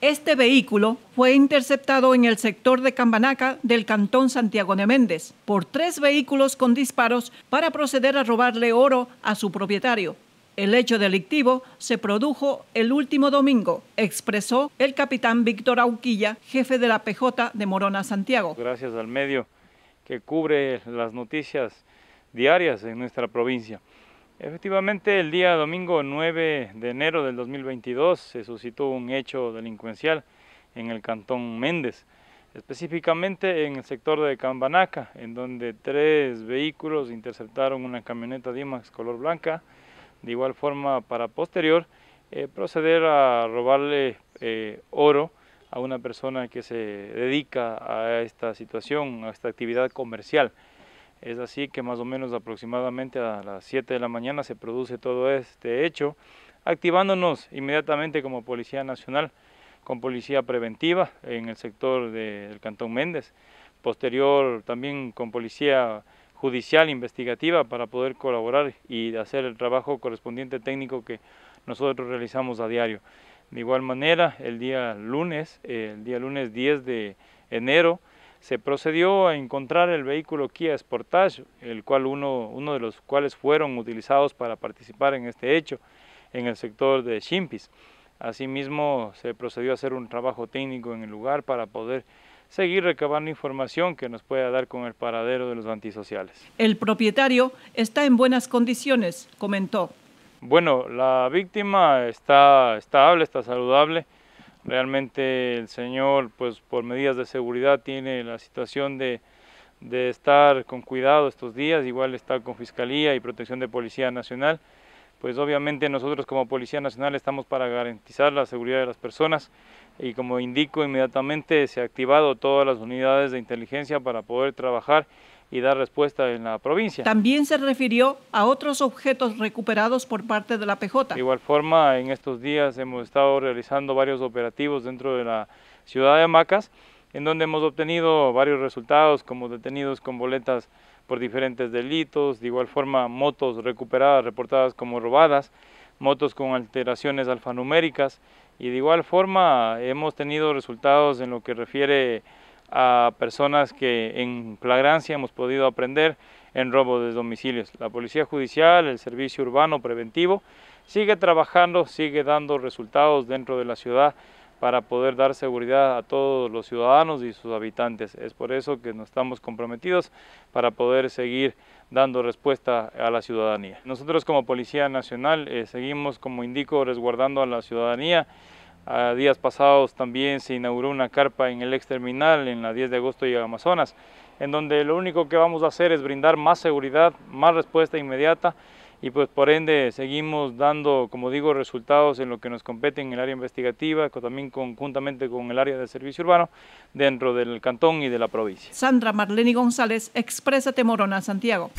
Este vehículo fue interceptado en el sector de Cambanaca del Cantón Santiago de Méndez por tres vehículos con disparos para proceder a robarle oro a su propietario. El hecho delictivo se produjo el último domingo, expresó el capitán Víctor Auquilla, jefe de la PJ de Morona Santiago. Gracias al medio que cubre las noticias diarias en nuestra provincia. Efectivamente, el día domingo 9 de enero del 2022 se suscitó un hecho delincuencial en el cantón Méndez, específicamente en el sector de Cambanaca, en donde tres vehículos interceptaron una camioneta Dimax color blanca, de igual forma para posterior eh, proceder a robarle eh, oro a una persona que se dedica a esta situación, a esta actividad comercial. Es así que más o menos aproximadamente a las 7 de la mañana se produce todo este hecho, activándonos inmediatamente como Policía Nacional con Policía Preventiva en el sector del Cantón Méndez, posterior también con Policía Judicial Investigativa para poder colaborar y hacer el trabajo correspondiente técnico que nosotros realizamos a diario. De igual manera, el día lunes, el día lunes 10 de enero, se procedió a encontrar el vehículo Kia Sportage, el cual uno, de los cuales fueron utilizados para participar en este hecho en el sector de Chimpis. Asimismo, se procedió a hacer un trabajo técnico en el lugar para poder seguir recabando información que nos pueda dar con el paradero de los antisociales. El propietario está en buenas condiciones, comentó. Bueno, la víctima está estable, está saludable. Realmente el Señor, pues por medidas de seguridad, tiene la situación de, estar con cuidado estos días, igual está con Fiscalía y Protección de Policía Nacional. Pues obviamente nosotros como Policía Nacional estamos para garantizar la seguridad de las personas y como indico inmediatamente se ha activado todas las unidades de inteligencia para poder trabajar y dar respuesta en la provincia. También se refirió a otros objetos recuperados por parte de la PJ. De igual forma, en estos días hemos estado realizando varios operativos dentro de la ciudad de Macas, en donde hemos obtenido varios resultados, como detenidos con boletas por diferentes delitos, de igual forma motos recuperadas, reportadas como robadas, motos con alteraciones alfanuméricas, y de igual forma hemos tenido resultados en lo que refiere a personas que en flagrancia hemos podido aprender en robo de domicilios. La Policía Judicial, el Servicio Urbano Preventivo, sigue trabajando, sigue dando resultados dentro de la ciudad para poder dar seguridad a todos los ciudadanos y sus habitantes. Es por eso que nos estamos comprometidos para poder seguir dando respuesta a la ciudadanía. Nosotros como Policía Nacional eh, seguimos, como indico, resguardando a la ciudadanía a días pasados también se inauguró una carpa en el ex terminal, en la 10 de agosto y Amazonas, en donde lo único que vamos a hacer es brindar más seguridad, más respuesta inmediata y pues por ende seguimos dando, como digo, resultados en lo que nos compete en el área investigativa, también conjuntamente con el área de servicio urbano dentro del cantón y de la provincia. Sandra Marlene González, Expresa Temorona, Santiago.